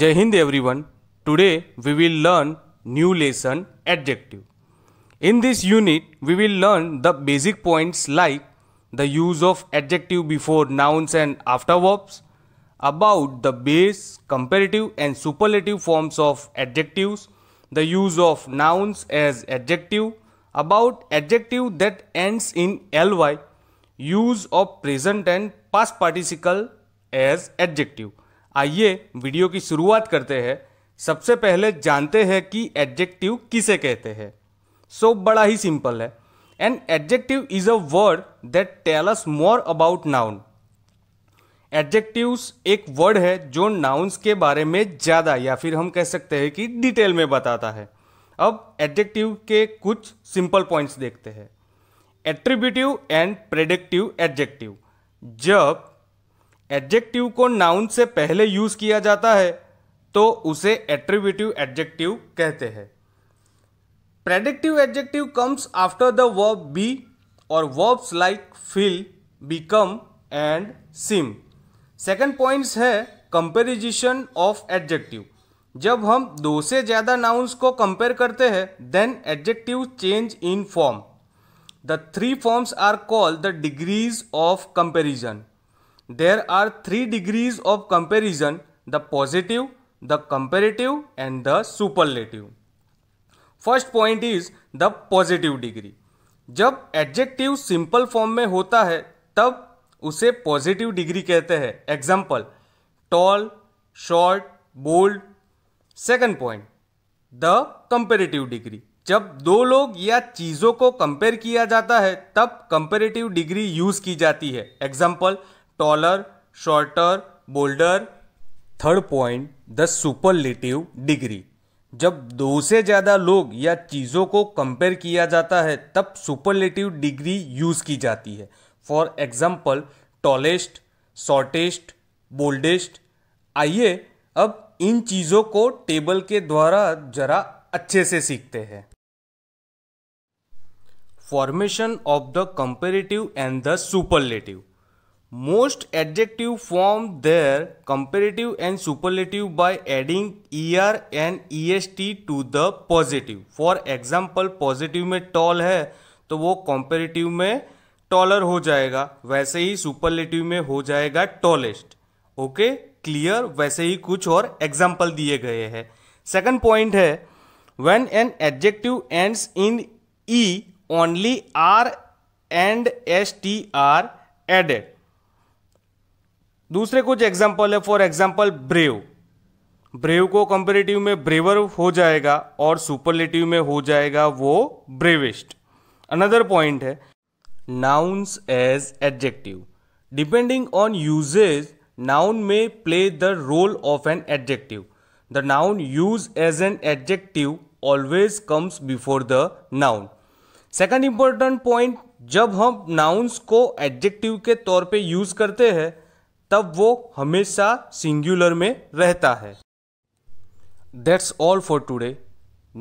Jai Hind everyone. Today we will learn new lesson adjective. In this unit we will learn the basic points like the use of adjective before nouns and after verbs, about the base, comparative and superlative forms of adjectives, the use of nouns as adjective, about adjective that ends in ly, use of present and past participle as adjective. आइए video की शुरुआत करते हैं सबसे पहले जानते हैं कि एडजेक्टिव किसे कहते हैं सो so, बड़ा ही सिंपल है an adjective is a word that tell us more about noun adjectives एक वर्ड है जो नाउन्स के बारे में ज़्यादा या फिर हम कह सकते हैं कि डिटेल में बताता है अब एडजेक्टिव के कुछ सिंपल पॉइंट्स देखते हैं एट्रीब्यूटिव एंड प्रेडिक्टिव एडजेक्टिव जब एडजेक्टिव को नाउन से पहले यूज़ किया जाता है तो उसे एट्रीब्यूटिव एडजेक्टिव कहते हैं predictive adjective comes after the verb be और verbs like feel become and seem second points है कंपेरिजिशन ऑफ एडजेक्टिव जब हम दो से ज़्यादा नाउन्स को कंपेयर करते हैं then adjective change in form the three forms are called the degrees of comparison there are three degrees of comparison the positive, the comparative, and the superlative. First point is the positive degree जब adjective simple form में होता है तब उसे positive degree कहते हैं example tall short bold second point the comparative degree जब दो लोग या चीज़ों को कंपेयर किया जाता है तब कंपेरेटिव डिग्री यूज़ की जाती है example taller shorter bolder third point the superlative degree जब दो से ज़्यादा लोग या चीज़ों को कंपेयर किया जाता है तब सुपरलेटिव डिग्री यूज़ की जाती है for example tallest shortest boldest आइए अब इन चीज़ों को टेबल के द्वारा जरा अच्छे से सीखते हैं formation of the comparative and the superlative most adjective form their comparative and superlative by adding E R and E S T to the positive for example positive में टॉल है तो वो कॉम्पेरेटिव में टॉलर हो जाएगा वैसे ही superlative में हो जाएगा टॉलेस्ट ओके क्लियर वैसे ही कुछ और एग्जाम्पल दिए गए हैं सेकेंड पॉइंट है when an adjective ends in E only R and S T are added दूसरे कुछ एग्जाम्पल है फॉर एग्जाम्पल ब्रेव ब्रेव को कंपेरेटिव में ब्रेवर हो जाएगा और सुपरलेटिव में हो जाएगा वो ब्रेवेस्ट अनदर पॉइंट है nouns as adjective depending on usages noun में play the role of an adjective the noun use as an adjective always comes before the noun second important point जब हम nouns को adjective के तौर पे use करते हैं तब वो हमेशा सिंगुलर में रहता है that's all for today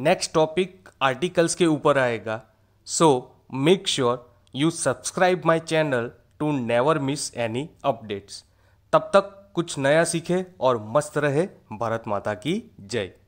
next topic articles के ऊपर आएगा so make sure you subscribe my channel to never miss any updates तब तक कुछ नया सीखे और मस्त रहे भारत माता की जय